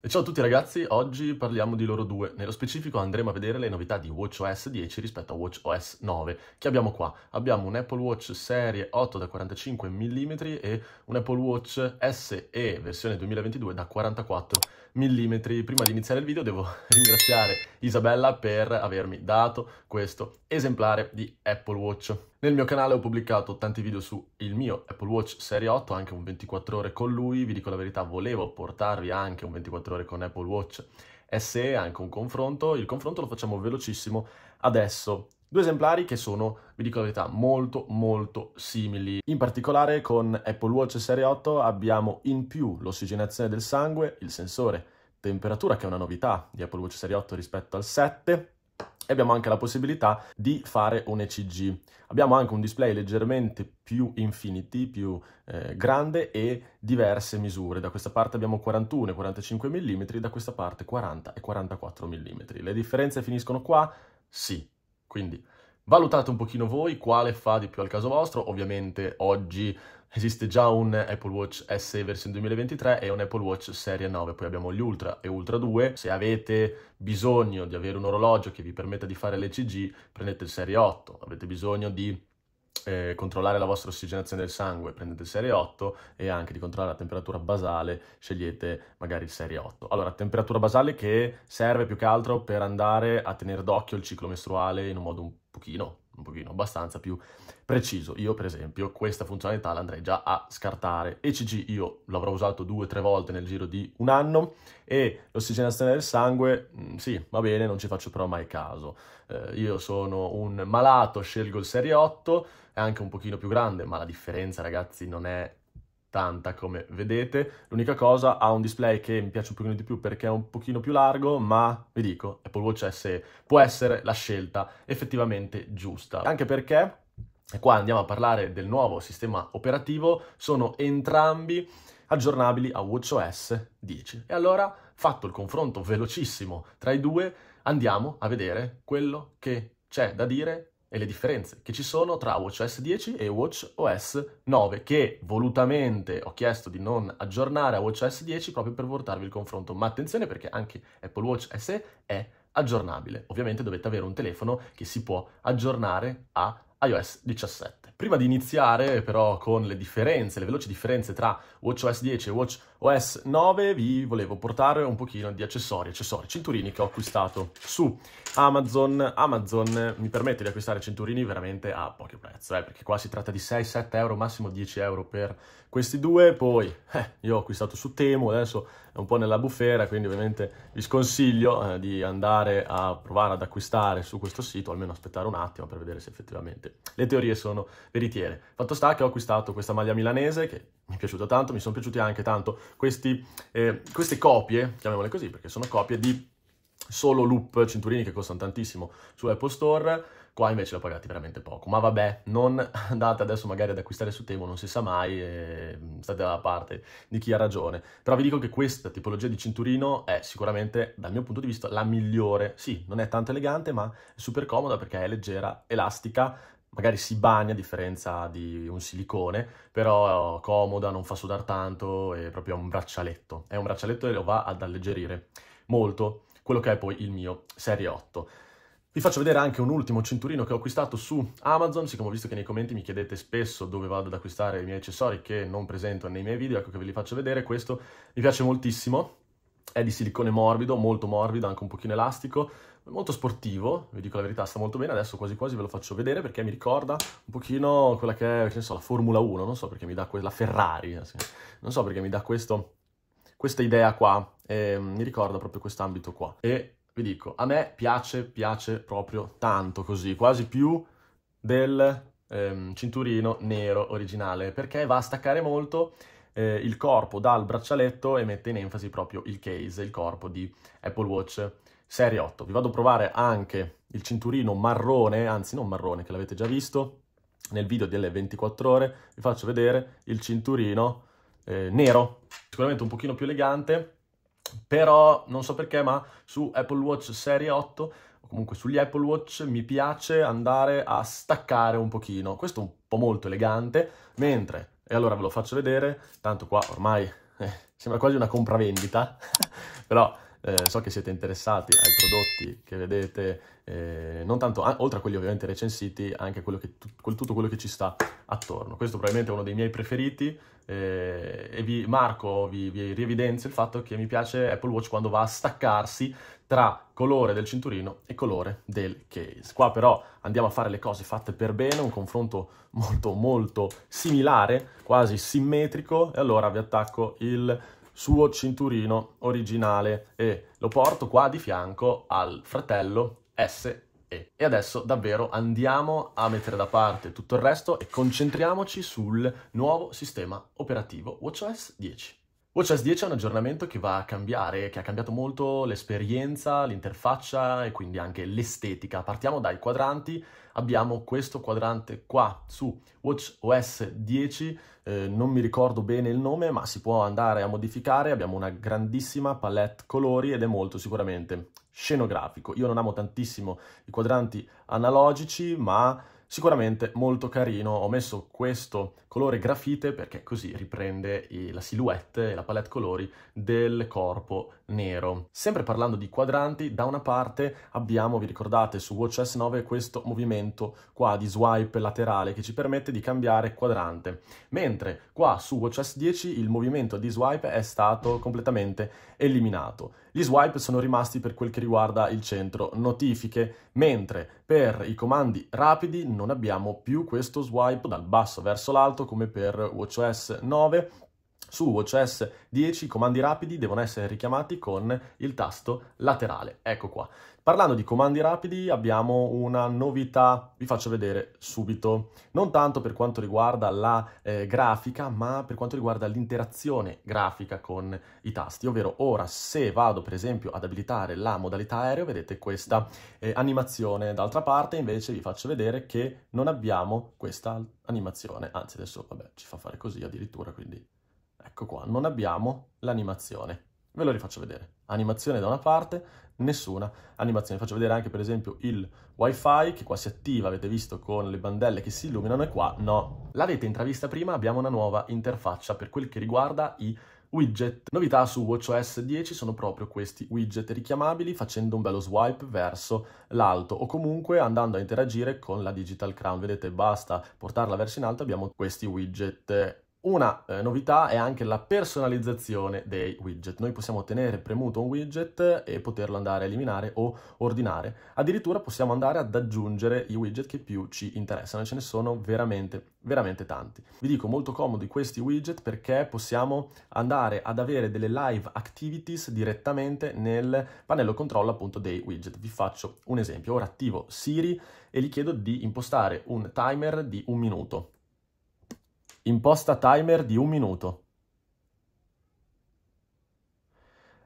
E ciao a tutti ragazzi, oggi parliamo di loro due, nello specifico andremo a vedere le novità di WatchOS 10 rispetto a WatchOS 9 che abbiamo qua. Abbiamo un Apple Watch serie 8 da 45 mm e un Apple Watch SE versione 2022 da 44 mm. Prima di iniziare il video devo ringraziare Isabella per avermi dato questo esemplare di Apple Watch. Nel mio canale ho pubblicato tanti video sul mio Apple Watch Serie 8, anche un 24 ore con lui, vi dico la verità, volevo portarvi anche un 24 ore con Apple Watch SE, anche un confronto, il confronto lo facciamo velocissimo adesso. Due esemplari che sono, vi dico la verità, molto molto simili. In particolare con Apple Watch Serie 8 abbiamo in più l'ossigenazione del sangue, il sensore, temperatura che è una novità di Apple Watch Serie 8 rispetto al 7, e abbiamo anche la possibilità di fare un ECG. Abbiamo anche un display leggermente più infinity, più eh, grande e diverse misure. Da questa parte abbiamo 41 e 45 mm, da questa parte 40 e 44 mm. Le differenze finiscono qua? Sì. Quindi valutate un pochino voi quale fa di più al caso vostro. Ovviamente oggi Esiste già un Apple Watch SE versione 2023 e un Apple Watch Serie 9, poi abbiamo gli Ultra e Ultra 2. Se avete bisogno di avere un orologio che vi permetta di fare l'ECG, prendete il Serie 8. Avete bisogno di eh, controllare la vostra ossigenazione del sangue, prendete il serie 8 e anche di controllare la temperatura basale, scegliete magari il serie 8. Allora, temperatura basale che serve più che altro per andare a tenere d'occhio il ciclo mestruale in un modo un pochino, un pochino abbastanza più preciso. Io, per esempio, questa funzionalità l'andrei già a scartare. ECG io l'avrò usato due o tre volte nel giro di un anno e l'ossigenazione del sangue, mm, sì, va bene, non ci faccio però mai caso. Eh, io sono un malato, scelgo il Serie 8, è anche un pochino più grande, ma la differenza, ragazzi, non è tanta come vedete. L'unica cosa ha un display che mi piace un pochino di più perché è un pochino più largo, ma vi dico, Apple Watch SE può essere la scelta effettivamente giusta. Anche perché e qua andiamo a parlare del nuovo sistema operativo, sono entrambi aggiornabili a WatchOS 10. E allora, fatto il confronto velocissimo tra i due, andiamo a vedere quello che c'è da dire e le differenze che ci sono tra WatchOS 10 e WatchOS 9, che volutamente ho chiesto di non aggiornare a WatchOS 10 proprio per portarvi il confronto. Ma attenzione perché anche Apple Watch SE è aggiornabile. Ovviamente dovete avere un telefono che si può aggiornare a iOS 17. Prima di iniziare però con le differenze, le veloci differenze tra WatchOS 10 e Watch OS 9 vi volevo portare un pochino di accessori, accessori, cinturini che ho acquistato su Amazon. Amazon mi permette di acquistare cinturini veramente a pochi prezzi, eh, perché qua si tratta di 6-7 euro, massimo 10 euro per questi due. Poi eh, io ho acquistato su Temu, adesso è un po' nella bufera, quindi ovviamente vi sconsiglio eh, di andare a provare ad acquistare su questo sito, almeno aspettare un attimo per vedere se effettivamente le teorie sono veritiere. Fatto sta che ho acquistato questa maglia milanese che mi è piaciuta tanto, mi sono piaciuti anche tanto questi, eh, queste copie, chiamiamole così perché sono copie di solo loop cinturini che costano tantissimo su Apple Store, qua invece l'ho pagati veramente poco. Ma vabbè, non andate adesso magari ad acquistare su Temo, non si sa mai, eh, state dalla parte di chi ha ragione. Però vi dico che questa tipologia di cinturino è sicuramente, dal mio punto di vista, la migliore. Sì, non è tanto elegante, ma è super comoda perché è leggera, elastica, magari si bagna a differenza di un silicone, però comoda, non fa sudare tanto, è proprio un braccialetto. È un braccialetto e lo va ad alleggerire molto quello che è poi il mio Serie 8. Vi faccio vedere anche un ultimo cinturino che ho acquistato su Amazon, siccome ho visto che nei commenti mi chiedete spesso dove vado ad acquistare i miei accessori che non presento nei miei video, ecco che ve li faccio vedere, questo mi piace moltissimo, è di silicone morbido, molto morbido, anche un pochino elastico, molto sportivo, vi dico la verità, sta molto bene, adesso quasi quasi ve lo faccio vedere perché mi ricorda un pochino quella che è, che so, la Formula 1, non so perché mi dà quella Ferrari, eh, sì. non so perché mi dà questo, questa idea qua, eh, mi ricorda proprio quest'ambito qua. E vi dico, a me piace, piace proprio tanto così, quasi più del ehm, cinturino nero originale, perché va a staccare molto eh, il corpo dal braccialetto e mette in enfasi proprio il case, il corpo di Apple Watch serie 8. Vi vado a provare anche il cinturino marrone, anzi non marrone che l'avete già visto, nel video delle 24 ore vi faccio vedere il cinturino eh, nero, sicuramente un pochino più elegante, però non so perché ma su Apple Watch serie 8 o comunque sugli Apple Watch mi piace andare a staccare un pochino, questo è un po' molto elegante, mentre, e allora ve lo faccio vedere, tanto qua ormai eh, sembra quasi una compravendita, però eh, so che siete interessati ai prodotti che vedete, eh, non tanto, a, oltre a quelli ovviamente recensiti, anche quello che, tu, tutto quello che ci sta attorno. Questo probabilmente è uno dei miei preferiti eh, e vi marco, vi, vi rievidenzio il fatto che mi piace Apple Watch quando va a staccarsi tra colore del cinturino e colore del case. Qua però andiamo a fare le cose fatte per bene, un confronto molto molto similare, quasi simmetrico, e allora vi attacco il suo cinturino originale e lo porto qua di fianco al fratello SE. E adesso davvero andiamo a mettere da parte tutto il resto e concentriamoci sul nuovo sistema operativo WatchOS 10. WatchOS 10 è un aggiornamento che va a cambiare, che ha cambiato molto l'esperienza, l'interfaccia e quindi anche l'estetica. Partiamo dai quadranti, abbiamo questo quadrante qua su WatchOS 10, eh, non mi ricordo bene il nome ma si può andare a modificare, abbiamo una grandissima palette colori ed è molto sicuramente scenografico. Io non amo tantissimo i quadranti analogici ma sicuramente molto carino. Ho messo questo colore grafite perché così riprende la silhouette e la palette colori del corpo nero. Sempre parlando di quadranti, da una parte abbiamo, vi ricordate, su Watch S9 questo movimento qua di swipe laterale che ci permette di cambiare quadrante, mentre qua su Watch S10 il movimento di swipe è stato completamente eliminato. Gli swipe sono rimasti per quel che riguarda il centro notifiche, mentre per i comandi rapidi non abbiamo più questo swipe dal basso verso l'alto come per WatchOS 9 su WatchOS 10 i comandi rapidi devono essere richiamati con il tasto laterale. Ecco qua. Parlando di comandi rapidi abbiamo una novità, vi faccio vedere subito, non tanto per quanto riguarda la eh, grafica, ma per quanto riguarda l'interazione grafica con i tasti, ovvero ora se vado per esempio ad abilitare la modalità aereo vedete questa eh, animazione, d'altra parte invece vi faccio vedere che non abbiamo questa animazione, anzi adesso vabbè ci fa fare così addirittura quindi Ecco qua, non abbiamo l'animazione. Ve lo rifaccio vedere. Animazione da una parte, nessuna animazione. faccio vedere anche per esempio il wifi che qua si attiva, avete visto con le bandelle che si illuminano e qua no. L'avete intravista prima, abbiamo una nuova interfaccia per quel che riguarda i widget. Novità su WatchOS 10 sono proprio questi widget richiamabili facendo un bello swipe verso l'alto o comunque andando a interagire con la Digital Crown. Vedete, basta portarla verso in alto, abbiamo questi widget una eh, novità è anche la personalizzazione dei widget. Noi possiamo tenere premuto un widget e poterlo andare a eliminare o ordinare. Addirittura possiamo andare ad aggiungere i widget che più ci interessano, ce ne sono veramente, veramente tanti. Vi dico molto comodi questi widget perché possiamo andare ad avere delle live activities direttamente nel pannello controllo appunto dei widget. Vi faccio un esempio. Ora attivo Siri e gli chiedo di impostare un timer di un minuto Imposta timer di un minuto.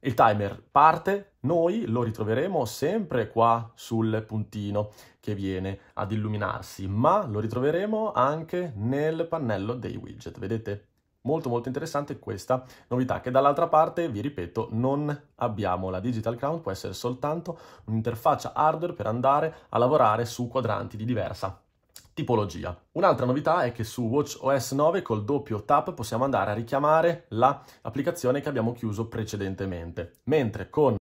Il timer parte, noi lo ritroveremo sempre qua sul puntino che viene ad illuminarsi, ma lo ritroveremo anche nel pannello dei widget, vedete? Molto molto interessante questa novità che dall'altra parte, vi ripeto, non abbiamo. La Digital Crown può essere soltanto un'interfaccia hardware per andare a lavorare su quadranti di diversa tipologia. Un'altra novità è che su Watch OS 9 col doppio tap possiamo andare a richiamare l'applicazione la che abbiamo chiuso precedentemente, mentre con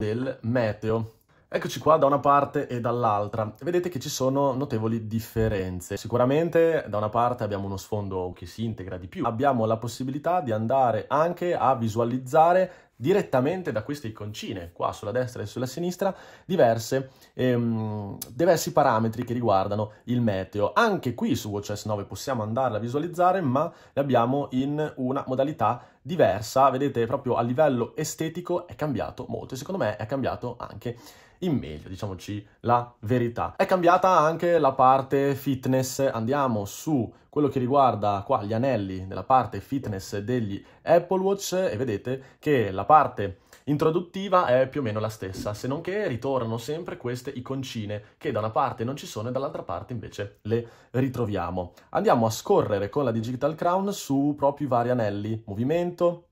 del meteo. Eccoci qua da una parte e dall'altra. Vedete che ci sono notevoli differenze. Sicuramente da una parte abbiamo uno sfondo che si integra di più. Abbiamo la possibilità di andare anche a visualizzare direttamente da queste iconcine, qua sulla destra e sulla sinistra, diverse, ehm, diversi parametri che riguardano il meteo. Anche qui su WatchOS 9 possiamo andarla a visualizzare, ma le abbiamo in una modalità diversa. Vedete, proprio a livello estetico è cambiato molto e secondo me è cambiato anche in meglio, diciamoci la verità. È cambiata anche la parte fitness, andiamo su quello che riguarda qua gli anelli nella parte fitness degli Apple Watch e vedete che la parte introduttiva è più o meno la stessa, se non che ritornano sempre queste iconcine che da una parte non ci sono e dall'altra parte invece le ritroviamo. Andiamo a scorrere con la Digital Crown su proprio i vari anelli, movimento,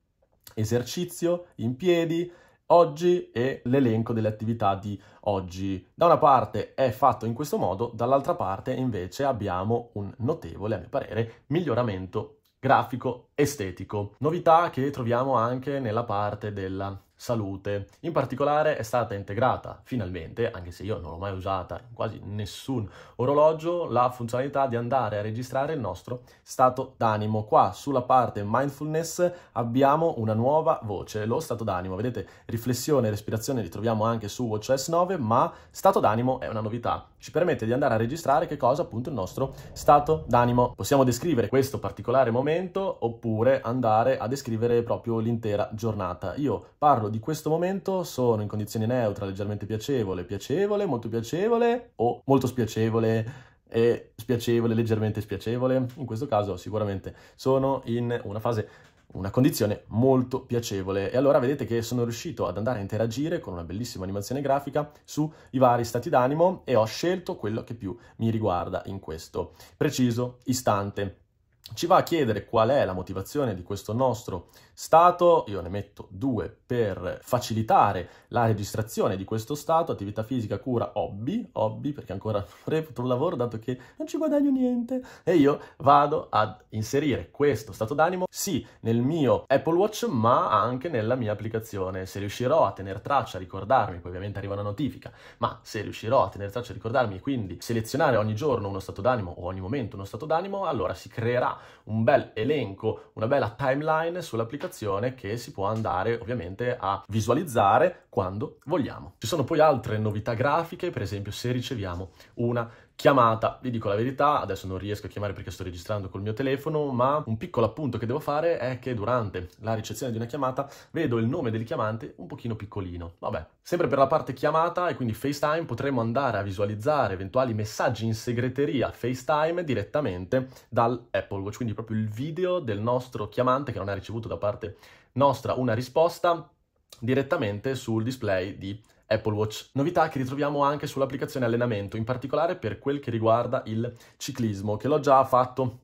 esercizio, in piedi, oggi e l'elenco delle attività di oggi. Da una parte è fatto in questo modo, dall'altra parte invece abbiamo un notevole, a mio parere, miglioramento grafico estetico. Novità che troviamo anche nella parte della salute. In particolare è stata integrata finalmente, anche se io non l'ho mai usata in quasi nessun orologio, la funzionalità di andare a registrare il nostro stato d'animo. Qua sulla parte mindfulness abbiamo una nuova voce, lo stato d'animo. Vedete, riflessione e respirazione li troviamo anche su WatchOS 9, ma stato d'animo è una novità. Ci permette di andare a registrare che cosa? Appunto il nostro stato d'animo. Possiamo descrivere questo particolare momento oppure andare a descrivere proprio l'intera giornata. Io parlo parlo di questo momento sono in condizione neutra, leggermente piacevole, piacevole, molto piacevole o molto spiacevole e spiacevole, leggermente spiacevole. In questo caso sicuramente sono in una fase una condizione molto piacevole e allora vedete che sono riuscito ad andare a interagire con una bellissima animazione grafica sui vari stati d'animo e ho scelto quello che più mi riguarda in questo preciso istante ci va a chiedere qual è la motivazione di questo nostro stato, io ne metto due per facilitare la registrazione di questo stato, attività fisica, cura, hobby, hobby perché ancora reputo un lavoro dato che non ci guadagno niente e io vado ad inserire questo stato d'animo sì nel mio Apple Watch ma anche nella mia applicazione, se riuscirò a tenere traccia, a ricordarmi, poi ovviamente arriva una notifica, ma se riuscirò a tenere traccia, a ricordarmi e quindi selezionare ogni giorno uno stato d'animo o ogni momento uno stato d'animo, allora si creerà un bel elenco, una bella timeline sull'applicazione che si può andare ovviamente a visualizzare quando vogliamo. Ci sono poi altre novità grafiche, per esempio se riceviamo una chiamata. Vi dico la verità, adesso non riesco a chiamare perché sto registrando col mio telefono, ma un piccolo appunto che devo fare è che durante la ricezione di una chiamata vedo il nome del chiamante un pochino piccolino. Vabbè, sempre per la parte chiamata e quindi FaceTime potremo andare a visualizzare eventuali messaggi in segreteria FaceTime direttamente dall'Apple Watch, quindi proprio il video del nostro chiamante che non ha ricevuto da parte nostra una risposta direttamente sul display di Apple Watch. Novità che ritroviamo anche sull'applicazione allenamento, in particolare per quel che riguarda il ciclismo, che l'ho già fatto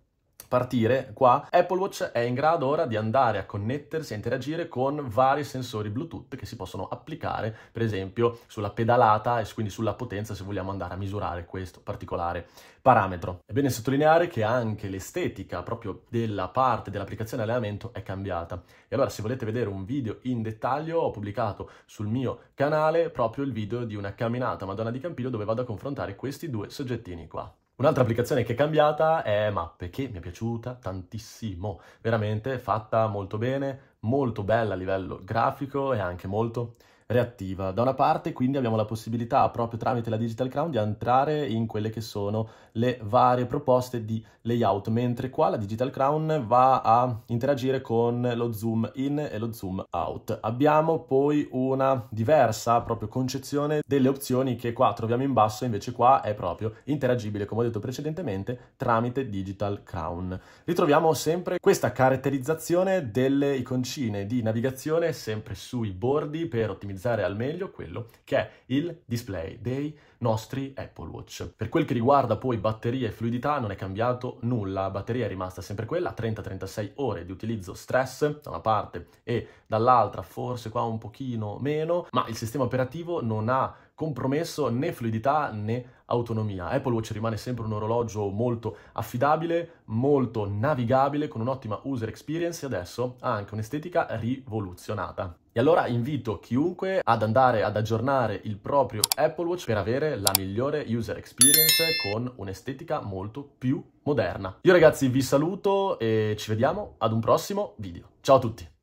partire qua, Apple Watch è in grado ora di andare a connettersi, e interagire con vari sensori Bluetooth che si possono applicare, per esempio, sulla pedalata e quindi sulla potenza se vogliamo andare a misurare questo particolare parametro. È bene sottolineare che anche l'estetica proprio della parte dell'applicazione allenamento è cambiata. E allora se volete vedere un video in dettaglio ho pubblicato sul mio canale proprio il video di una camminata Madonna di Campiglio dove vado a confrontare questi due soggettini qua. Un'altra applicazione che è cambiata è Mappe, che mi è piaciuta tantissimo, veramente fatta molto bene, molto bella a livello grafico e anche molto reattiva. Da una parte quindi abbiamo la possibilità proprio tramite la Digital Crown di entrare in quelle che sono le varie proposte di layout, mentre qua la Digital Crown va a interagire con lo zoom in e lo zoom out. Abbiamo poi una diversa proprio concezione delle opzioni che qua troviamo in basso, invece qua è proprio interagibile, come ho detto precedentemente, tramite Digital Crown. Ritroviamo sempre questa caratterizzazione delle iconcine di navigazione sempre sui bordi per ottimizzare utilizzare al meglio quello che è il display dei nostri Apple Watch. Per quel che riguarda poi batteria e fluidità non è cambiato nulla, la batteria è rimasta sempre quella, 30-36 ore di utilizzo stress da una parte e dall'altra forse qua un pochino meno, ma il sistema operativo non ha compromesso né fluidità né autonomia. Apple Watch rimane sempre un orologio molto affidabile, molto navigabile, con un'ottima user experience e adesso ha anche un'estetica rivoluzionata. E allora invito chiunque ad andare ad aggiornare il proprio Apple Watch per avere la migliore user experience con un'estetica molto più moderna. Io ragazzi vi saluto e ci vediamo ad un prossimo video. Ciao a tutti!